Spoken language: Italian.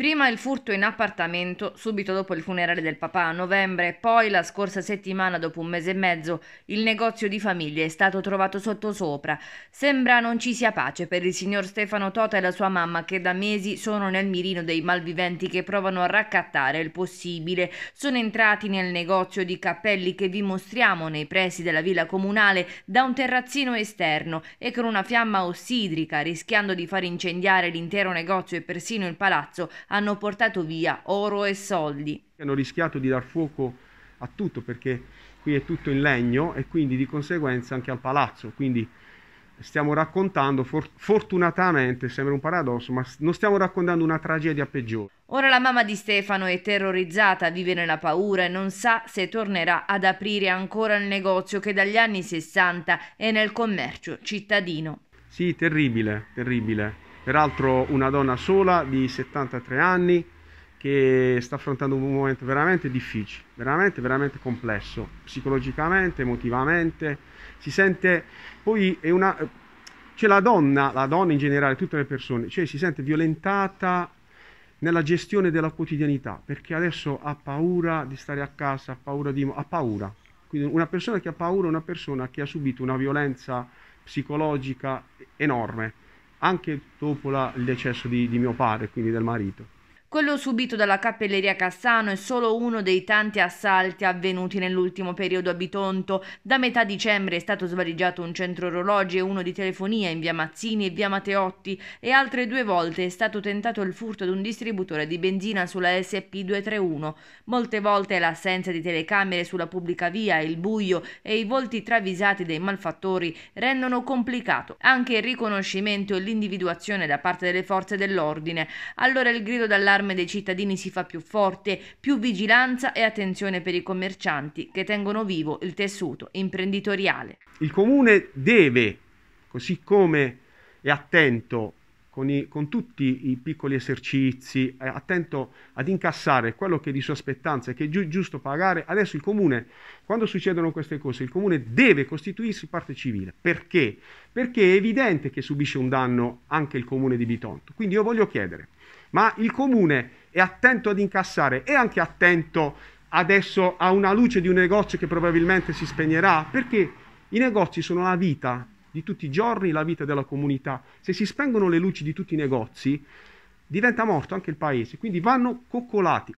Prima il furto in appartamento, subito dopo il funerale del papà a novembre, poi la scorsa settimana, dopo un mese e mezzo, il negozio di famiglia è stato trovato sottosopra. Sembra non ci sia pace per il signor Stefano Tota e la sua mamma che da mesi sono nel mirino dei malviventi che provano a raccattare il possibile. Sono entrati nel negozio di cappelli che vi mostriamo nei pressi della villa comunale da un terrazzino esterno e con una fiamma ossidrica, rischiando di far incendiare l'intero negozio e persino il palazzo hanno portato via oro e soldi. Hanno rischiato di dar fuoco a tutto perché qui è tutto in legno e quindi di conseguenza anche al palazzo. Quindi stiamo raccontando, for- fortunatamente sembra un paradosso, ma non stiamo raccontando una tragedia peggiore. Ora la mamma di Stefano è terrorizzata, vive nella paura e non sa se tornerà ad aprire ancora il negozio che dagli anni 60 è nel commercio cittadino. Sì, terribile, terribile peraltro una donna sola di 73 anni che sta affrontando un momento veramente difficile, veramente, veramente complesso, psicologicamente, emotivamente, si sente poi è una cioè la donna, la donna in generale, tutte le persone, cioè si sente violentata nella gestione della quotidianità, perché adesso ha paura di stare a casa, ha paura di ha paura. Quindi una persona che ha paura è una persona che ha subito una violenza psicologica enorme anche dopo la, il decesso di, di mio padre, quindi del marito. Quello subito dalla Cappelleria Cassano è solo uno dei tanti assalti avvenuti nell'ultimo periodo a Bitonto. Da metà dicembre è stato svaligiato un centro orologi e uno di telefonia in via Mazzini e via Matteotti e altre due volte è stato tentato il furto di un distributore di benzina sulla SP231. Molte volte l'assenza di telecamere sulla pubblica via, il buio e i volti travisati dei malfattori rendono complicato anche il riconoscimento e l'individuazione da parte delle forze dell'ordine. Allora il grido d'allarme allarme dei cittadini si fa più forte, più vigilanza e attenzione per i commercianti che tengono vivo il tessuto imprenditoriale. Il comune deve, così come è attento con, i, con, tutti i piccoli esercizi, è attento ad incassare quello che è di sua aspettanza e che è giu, giusto pagare. Adesso il comune, quando succedono queste cose, il comune deve costituirsi parte civile. Perché? Perché è evidente che subisce un danno anche il comune di Bitonto. Quindi io voglio chiedere ma il comune è attento ad incassare, e anche attento adesso a una luce di un negozio che probabilmente si spegnerà, perché i negozi sono la vita di tutti i giorni, la vita della comunità. Se si spengono le luci di tutti i negozi, diventa morto anche il paese, quindi vanno coccolati.